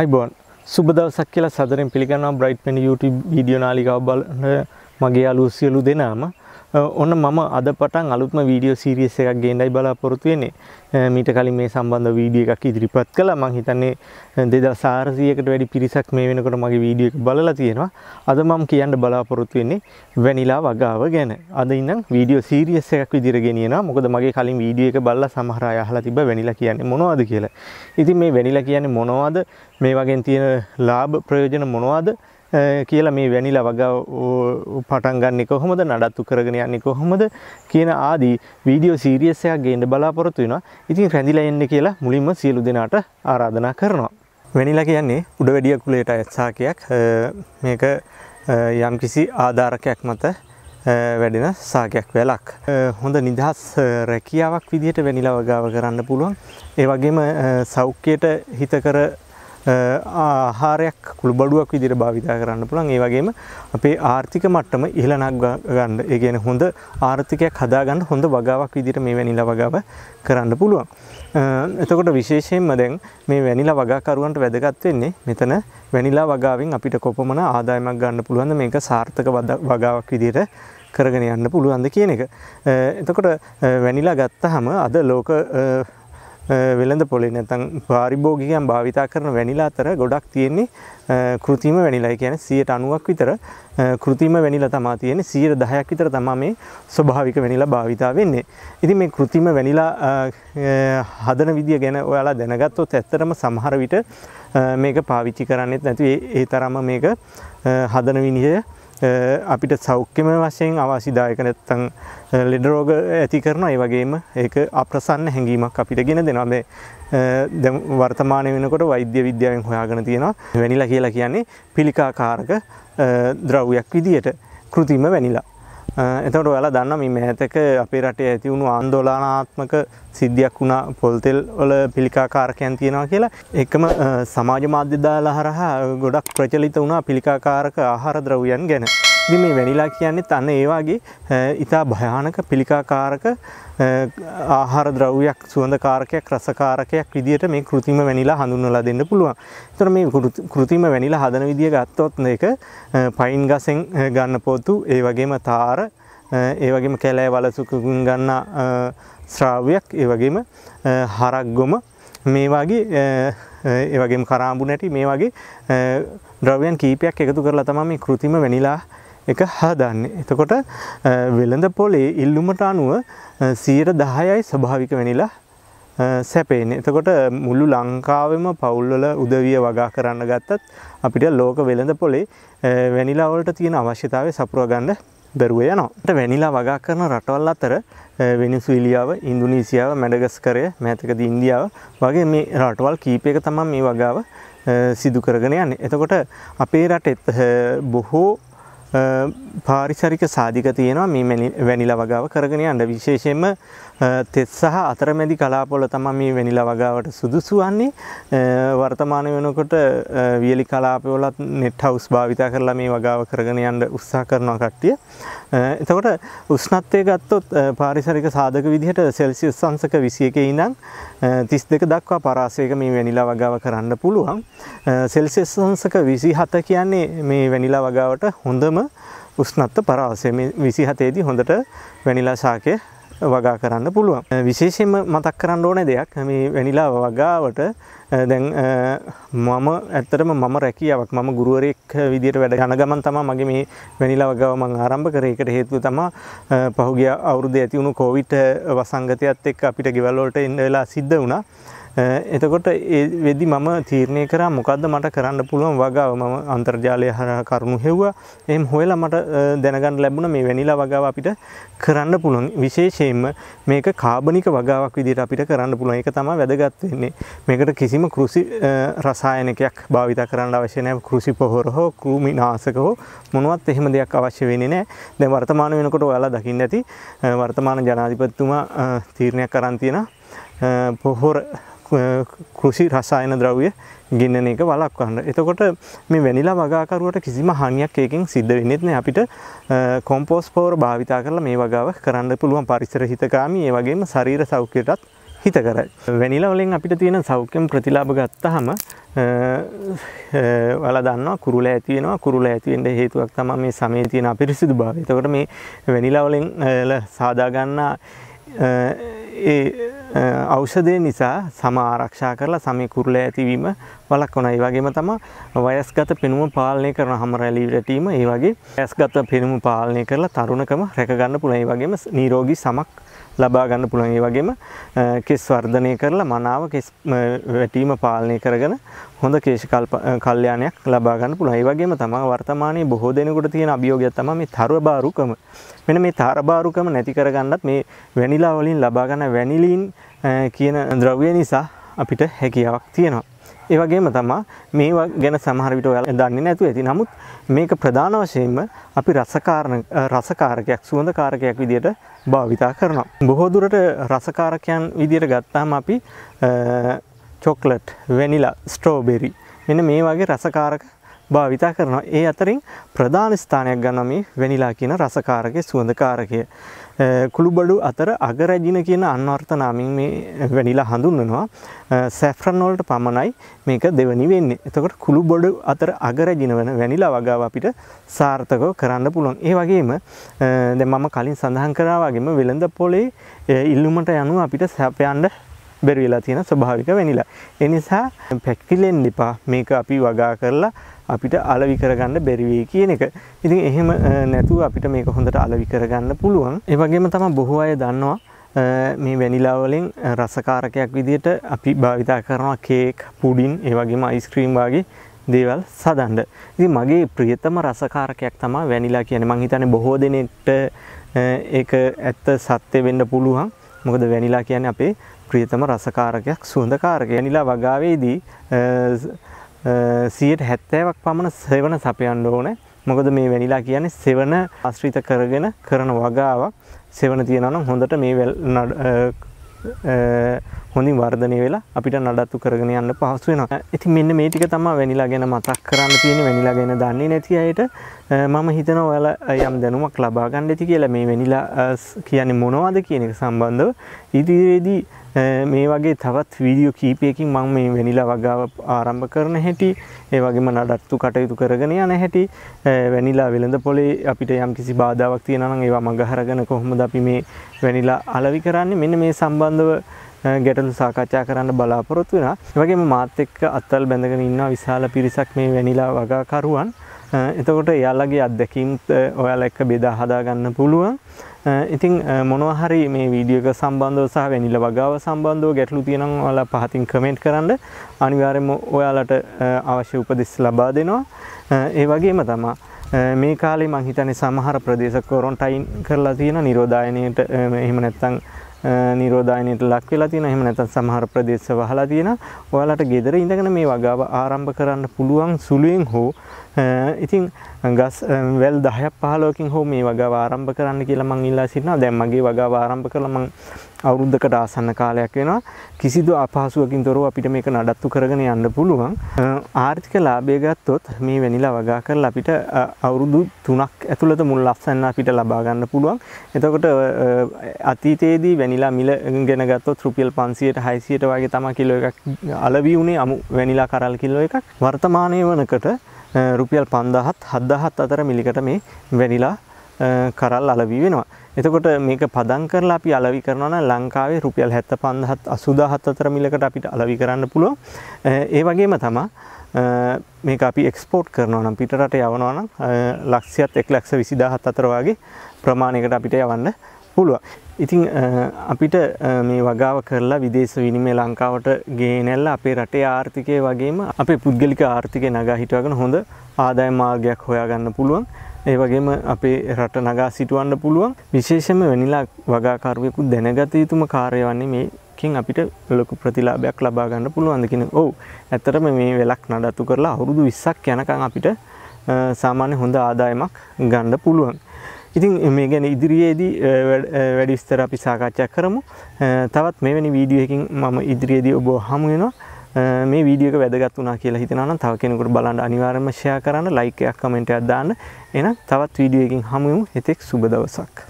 අයිබෝන් සුබ දවසක් කියලා සදරෙන් පිළිගන්නවා බ්‍රයිට් පෙන YouTube වීඩියෝ නාලිකාව බලන මගේ අලුත් සියලු දෙනාම ඔන්න මම අද පටන් අලුත්ම වීඩියෝ සීරියස් එකක් ගේන්නයි බලාපොරොත්තු වෙන්නේ මීට කලින් මේ සම්බන්ධ වීඩියෝ එකක් ඉදිරිපත් කළා මං හිතන්නේ 2400කට වැඩි පිරිසක් මේ වෙනකොට මගේ වීඩියෝ එක බලලා තියෙනවා අද මම කියන්න බලාපොරොත්තු වෙන්නේ වැනිලා වගාව ගැන අද ඉඳන් වීඩියෝ සීරියස් එකක් විදිහට ගෙනියනවා මොකද මගේ කලින් වීඩියෝ එක බලලා සමහර අය අහලා තිබ්බා වැනිලා කියන්නේ මොනවද කියලා ඉතින් මේ වැනිලා කියන්නේ මොනවද මේ වගේ තියෙන ලාභ ප්‍රයෝජන මොනවද කියලා මේ වැනිලා වග පටන් ගන්න කොහොමද නඩත්තු කරගෙන යන්නේ කොහොමද කියන ආදී වීඩියෝ සීරියස් එකක් ගේන්න බලාපොරොත්තු වෙනවා. ඉතින් රැඳිලා එන්න කියලා මුලින්ම සියලු දෙනාට ආරාධනා කරනවා. වැනිලා කියන්නේ උඩවැඩිය කුලයට අයත් සාකයක්. මේක යම්කිසි ආධාරකයක් මත වැඩෙන සාකයක් වෙලක්. හොඳ නිදහස් රැකියාවක් විදිහට වැනිලා වගාව කරන්න පුළුවන්. ඒ වගේම සෞඛ්‍යයට හිතකර ආහාරයක් කුළු බඩුවක් විදිර භාවිතා කරන්න පුළන් ඒ වගේම අපේ ආර්ථික මට්ටම ඉහලනක් ගන්න ඒගැන හොඳ ආර්ථිකයක් හදාගන්න හොඳ වගාවක් විදිර මේ වැනිලා වගාව කරන්න පුළුවන්. එතකොට විශේෂයෙන්ම දැන් මේ වැනිලා වගාකරුවන්ට වැදගත් වෙන්නේ මෙතන වැනිලා වගාවෙන් අපිට කොපමණ ආදායමක් ගන්න පුළුවන්ද මේක සාර්ථක වගාවක් විදිර කරගෙන යන්න පුළුවන්ද කියන එක. එතකොට වැනිලා ගත්තහම අද ලෝක වෙළඳ පොලේ නැතන් පාරිභෝගිකයන් භාවිතා කරන වැනිලා අතර ගොඩක් තියෙන්නේ කෘතිම වැනිලායි කියන සියට අනුවක් විතර කෘතිම වැනිලා තමා තියෙන සීර දහයක් විතර තමා මේ ස්වභාවික වැනිලා භාවිතා වෙන්නේ. ඉතින් මේ කෘතිම වැනිලා හදන විදිය ගැන ඔයාලා දැනගත්තොත් ඇත්තරම සමහර විට මේක පාවිච්චි කරන්නෙත් නැති ඒ තරම මේක හදන විනිහය අපිට සෞඛ්‍යම වශයෙන් අවාසිදායක නැත්තං ලෙඩරෝග ඇති කරන ඒ වගේම ඒක අප්‍රසන්න හැඟීමක් අපිට ගෙන දෙනවා මේ වර්තමානය වෙනකොට වෛද්‍ය විද්‍යාවෙන් හොයාගෙන තියෙනවා වැනිලා කියලා කියන්නේ පිළිකාකාරක ද්‍රව්‍යයක් විදියට කෘතිම වැනිලා එතකට ඔයාලා දන්න මේ මෑතක අපේ රටේ ඇතිවුණු ආන්දෝලානාත්මක සිද්ධියක් වුණා පොල්තෙල් වල පිළිකාකාරකයන් තියෙනවා කියලා එකම සමාජ මාධ්‍යදාලා හරහා ගොඩක් ප්‍රචලිත වුණා පිළිකාකාරක ආහාර ද්‍රව්‍යයන් ගැන ඉතින් මේ වැනිලා කියන්නේ තන ඒ වගේ ඉතා භයානක පිළිකාකාරක ආහාර ද්‍රව්‍යයක් සුවඳකාරකයක් රසකාරකයක් විදිහට මේ કૃතිම වැනිලා හඳුන්වලා දෙන්න පුළුවන්. ඒතර මේ કૃතිම වැනිලා හදන විදිය ගත්තොත් මේක පයින් ගසෙන් ගන්න පොතු ඒ වගේම තාර ඒ වගේම කැලෑ වලසුකුන් ගන්න ශ්‍රාවයක් ඒ වගේම හරක්ගොම මේ වගේ ඒ වගේම කරාඹු නැටි මේ වගේ ද්‍රව්‍යයන් කීපයක් එකතු කරලා තමයි මේ કૃතිම වැනිලා එක හදන්නේ. එතකොට වෙළඳ පොලේ ඉල්ලුමට අනුව සීර දහයයි ස්භාවික වෙනිලා සැපේන. එතකොට මුල්ලු ලංකාවම පවුල්වල උදවිය වගා කරන්න ගත්තත් අපිට ලෝක වෙළඳ පොලේ වැනිලාවලට තියෙන අවශ්‍යතාවය සපුරගන්න බැරුව යනට වැනිලා වගා කරන රටවල් අතර වෙනිසුවිලියාව ඉන්දුනීසියාව මැඩගස්කරය මැතකද ඉන්දියාව වගේ මේ රටවල් කීපයක තමන් මේ වගාව සිදුකරගෙන යන්න එතකොට අපේ රටෙත් බොහෝ පාරිසරික සාධික තියෙනවා මේ වැනිලා වගාව කරගෙන යන්න විශේෂයෙන්ම තෙත් සහ අතරමැදි කලාපොල තම මේ වැනිලා වගාවට සුදුසු වන්නේ වර්තමාන වෙනකොට වියලි කලාපවලත් නෙට් හවුස් භාවිතා කරලා මේ වගාව කරගෙන යන්න උත්සා කරනවා කට්ටිය. එතකොට උෂ්ණත්වය ගත්තොත් පාරිසරික සාධක විදිහට සෙල්සියස් අංශක 21 ඉඳන් 32 දක්වා පරාසයක මේ වැනිලා වගාව කරන්න පුළුවන්. සෙල්සියස් අංශක 27 කියන්නේ මේ වැනිලා වගාවට හොඳම උස්නත්ත පරාසය විසිහතේදී හොඳට වැනිලා ශාකය වගා කරන්න පුළුවන්. විශේෂයෙන්ම මතක් කරන්න ඕන දෙයක් මේ වැනිලා වගාවට දැන් මම ඇත්තරම මම රැකියාවක් මම ගුරුවරෙක් විදියට වැඩ යන ගමන් තමයි මගේ මේ වැනිලා වගාව මම ආරම්භ කරේ. ඒකට හේතුව තමයි පහුගිය අවුරුද්දේ ඇති වුණු කොවිඩ් වසංගතයත් එක්ක අපිට ගෙවල් වලට එන්න වෙලා සිද්ධ වුණා. එතකොට වෙදි මම තීරණය කර මොකක්ද මට කරන්න පුළුවන් වගාව මම අන්තර්ජාලය හර කරුණු හෙව්වා එම් හොයලා මට දැනගන්න ලැබුණ මේ වැනිලා වගාව අපිට කරන්න පුළුවන් විශේෂයෙන්ම මේක කාබනික වගාවක් විදිට අපිට කරන්න පුළුවන් එක තම වැදගත්වෙන්නේ මේකට කිසිම කෘසි රසායනකයක් භාවිත කරන්න අවශ්‍යනය කෘසි පොහොර හෝ කෘමි නාසක හෝ මොනුවත් එහෙම දෙයක් අවශ්‍ය වෙන නෑ දැ වර්තමාන වෙනකොට ඔයාලා දකින්න ඇති වර්තමාන ජනාධිපත්තුමා තීරණයක් කරන්තියෙන පොහොර කෘෂි රසායන ද්‍රව්‍ය ගෙන්නන එක වලක්වන්න. එතකොට මේ වැනිලා වගාකරුවට කිසිම හානියක් ඒකෙන් සිද්ධ වෙන්නේ නැහැ. අපිට කොම්පෝස්ට් පවර් භාවිතා කරලා මේ වගාව කරන්න පුළුවන් පරිසර හිතකාමී ඒ වගේම ශරීර සෞඛ්‍යයටත් හිත කරයි. වැනිලා වලින් අපිට තියෙන සෞඛ්‍යම් ප්‍රතිලාභ ගත්තහම වල දන්නවා කුරුල ඇති වෙනවා කුරුල ඇති වෙන්න හේතුවක් තමයි මේ සමේ තියෙන අපිරිසිදු භාවය. එතකොට මේ වැනිලා වලින් සාදා ගන්න ඒ ඖෂධය නිසා සම ආරක්ෂා කරලා සමේ කුරුල ඇතිවීම වළක්වනවා. ඒ වගේම තමයි වයස්ගත පෙනුම පාලනය කරන හැම රැලි රැටීම ඒ වගේ වයස්ගත පෙනුම පාලනය කරලා තරුණකම රැක ගන්න පුළුවන්. ඒ වගේම නිරෝගී සමක් ලබා ගන්න පුළුවන්. ඒ වගේම කෙස් වර්ධනය කරලා මනාව කෙස් වැටීම පාලනය කරගෙන හොඳ කේශ කල්යාණයක් ලබා ගන්න පුළුවන්. ඒ වගේම තමයි වර්තමානයේ බොහෝ දෙනෙකුට තියෙන අභියෝගය තමයි මේ තරබාරුකම. මෙන්න මේ තරබාරුකම නැති කරගන්නත් මේ වැනිලා වලින් ලබා ගන්න වැනිලින් කියන ද්‍රව්‍ය නිසා අපිට හැකියාවක් තියෙනවා. ඒ වගේම තමා මේ ගැන සමහර විට ඔයාලා දන්නේ නැතුව ඇති. නමුත් මේක ප්‍රධාන වශයෙන්ම අපි රසකාරණ රසකාරකයක් සුවඳකාරකයක් විදියට භාවිතා කරනවා. බොහෝ දුරට රසකාරකයන් විදියට ගත්තාම අපි චොක්ලට්, වැනිලා, ස්ට්‍රෝබෙරි මෙන්න මේ වගේ රසකාරක භාවිතා කරනවා. ඒ අතරින් ප්‍රධාන ස්ථානයක් ගන්න මේ වෙනිලා කියන රසකාරකය සුවඳකාරකය. කුළුබඩු අතර අගරැජින කියන අන්වර්ථ නාමින් මේ වෙනිලා හඳුන්වනවා. සැෆ්රන් වලට පමණයි මේක දෙවනි වෙන්නේ. එතකොට කුළුබඩු අතර අගරැජින වෙන වෙනිලා වගාව අපිට සාර්ථකව කරන්න පුළුවන්. ඒ වගේම දැන් මම කලින් සඳහන් කරා වගේම වෙළඳ පොලේ ඉල්ලුමට යනුව අපිට සැපයන්න බැරි වෙලා තියෙන ස්වභාවික වෙනිලා. ඒ නිසා පැකිලෙන්න එපා. මේක අපි වගා කරලා අපිට අලවි කරගන්න බැරි වෙයි කියන එක. ඉතින් එහෙම නැතුව අපිට මේක හොඳට අලවි කරගන්න පුළුවන්. ඒ වගේම තමයි බොහෝ අය දන්නවා මේ වැනිලාවලින් රසකාරකයක් විදිහට අපි භාවිතා කරනවා කේක් පුඩින් ඒ වගේම අයිස්ක්‍රීම් වගේ දේවල් සදන්ඩ. ඉතින් මගේ ප්‍රියතම රසකාරකයක් තමා වැනිලා කියන්නේ මං හිතන්නේ බොහෝ දෙනෙක්ට ඒක ඇත්ත සත්‍ය වෙන්න පුළුවන්. මොකද වැනිලා කියන්නේ අපේ ප්‍රියතම රසකාරකයක් සුවඳකාරක නිලා වගාවේදී සියට හැත්තෑවක් පමණ සෙවන සපයන්න ඕන මොකද මේ වැනිලා කියන්නේ සෙවන ආශ්‍රිත කරගෙන කරන වගාවක් සෙවන තියෙනනම් හොඳට මේ හොඳින් වර්ධනය වෙලා අපිට නඩත්තු කරගෙන යන්න පහසු වෙනවා. ඉතින් මෙන්න මේ ටික තමයි වැනිලා ගැන මතක් කරන්න තියෙන්නේ වැනිලා ගැන දන්නේ නැති අයට මම හිතනවා ඔයාලා යම් දැනුමක් ලබා ගන්න ඇති කියලා මේ වැනිලා කියන්නේ මොනවද කියන එක සම්බන්ධව ඉදිරියේදී මේ වගේ තවත් වීඩියෝ කීපයකින් මම මේ වැනිලා වගාව ආරම්භ කරන හැටි ඒ වගේම නඩත්තු කටයුතු කරගෙන යන හැටි වැනිලා වෙළඳ පොලේ අපිට යම් කිසි බාධාවක් තියෙනවා නම් ඒවා මගහරගෙන කොහොමද අපි මේ වැනිලා අලවි කරන්නේ මෙන්න මේ සම්බන්ධව ගැටලු සාකච්ඡා කරන්න බලාපොරොත්තු වෙනවා. ඒ වගේම මාත් එක්ක අත්වල බැඳගෙන ඉන්න විශාල පිරිසක් මේ වැනිලා වගාකරුවන්. එතකොට එයාලගේ අත්දැකීම් ඔයාලා එක්ක බෙදා හදා ගන්න පුළුවන්. ඉතින් මොනවා හරි මේ වීඩියෝ එක සම්බන්ධව සහ වැනිලා වගාව සම්බන්ධව ගැටලු තියෙනම් ඔයාලා පහතින් කමෙන්ට් කරන්න. අනිවාර්යයෙන්ම ඔයාලට අවශ්‍ය උපදෙස් ලබා දෙනවා. ඒ වගේම තමයි මේ කාලේ මං හිතන්නේ සමහර ප්‍රදේශ කොරොන්ටයින් කරලා තියෙන නිරෝධායනයට එහෙම නැත්නම් නිරෝධායනයට ලක් වෙලා තියෙන එහෙම නැත්නම් සමහර ප්‍රදේශ වහලා තියෙන ඔයාලට ගෙදර ඉඳගෙන මේ වගාව ආරම්භ කරන්න පුළුවන් සුළුවෙන් හෝ ඉතින් ගස් වැල් දහයක් පහලෝකින් හෝ මේ වගා ආරම්භ කරන්න කියලා මං ඉල්ලා සිටිනවා. දැන් මගේ වගා ආරම්භ කළා මං අවුරුද්දකට ආසන්න කාලයක් වෙනවා. කිසිදු අපහසුවකින් තොරව අපිට මේක නඩත්තු කරගෙන යන්න පුළුවන්. ආර්ථික ලාභය ගත්තොත් මේ වැනිලා වගා කරලා අපිට අවුරුදු 3ක් ඇතුළත මුල් ලස්සන අපිට ලබා ගන්න පුළුවන්. එතකොට අතීතයේදී වැනිලා මිල ගෙන ගත්තොත් රුපියල් 500ට 600ට වගේ තමයි කිලෝ එකක් අලවි වුණේ අමු වැනිලා කරල් කිලෝ එකක්. වර්තමානයේ වනකට රුපියල් 5000ත් 7000ත් අතර මිලිකට මේ වැනිලා කරල් අලවි වෙනවා. එතකොට මේක පදම් කරලා අපි අලවි කරනවා නම් ලංකාවේ රුපියල් 75000ත් 80000ත් අතර මිලකට අපිට අලවි කරන්න පුළුවන්. ඒ වගේම තමයි මේක අපි එක්ස්පෝට් කරනවා නම් පිටරට යවනවා නම් ලක්ෂයත් 1 ලක්ෂ 20000ත් අතර වගේ ප්‍රමාණයකට අපිට යවන්න පුළුවන්. ඉතිං අපිට මේ වගාව කරලා විදේශ විනිමේ ලංකාවට ගේනැල්ල අපේ රටේ ආර්ථිකය වගේම අපේ පුද්ගලික ආර්ථිකය නගා හිටවගෙන හොඳ ආදාය මාර්ගයක් හොයාගන්න පුළුවන් ඒ වගේම අපේ රට නගා සිටුවන්න පුළුවන් විශේෂම වැනිලා වගාකරුවෙකු දැනගත යුතුම කාර්ය වන්නේ මේකින් අපිට ලොකු ප්‍රතිලාභයක් ලබාගන්න පුළුවන්දකින ඔවු ඇතරම මේ වෙලක් නඩත්තු කරලා අවුරුදු විස්සක් යනකං අපිට සාමාන්‍ය හොඳ ආදායමක් ගණ්ඩ පුළුවන් ඉතින් මේ ගැන ඉදිරියේදී වැඩි විස්තර අපි සාකච්ඡා කරමු තවත් මෙවැනි වීඩියෝකින් මම ඉදිරියේදී ඔබ හමුුවෙනවා මේ වීඩියක වැදගත් වනා කියලා හිතනන තව කෙනෙකුට බලන්න අනිවාර්ම ෂයා කරන්න ලයිකයක් කමෙන්ටයක් දාන්න එන තවත් වීඩියකින් හමුුම් එතෙක් සුබ දවසක්.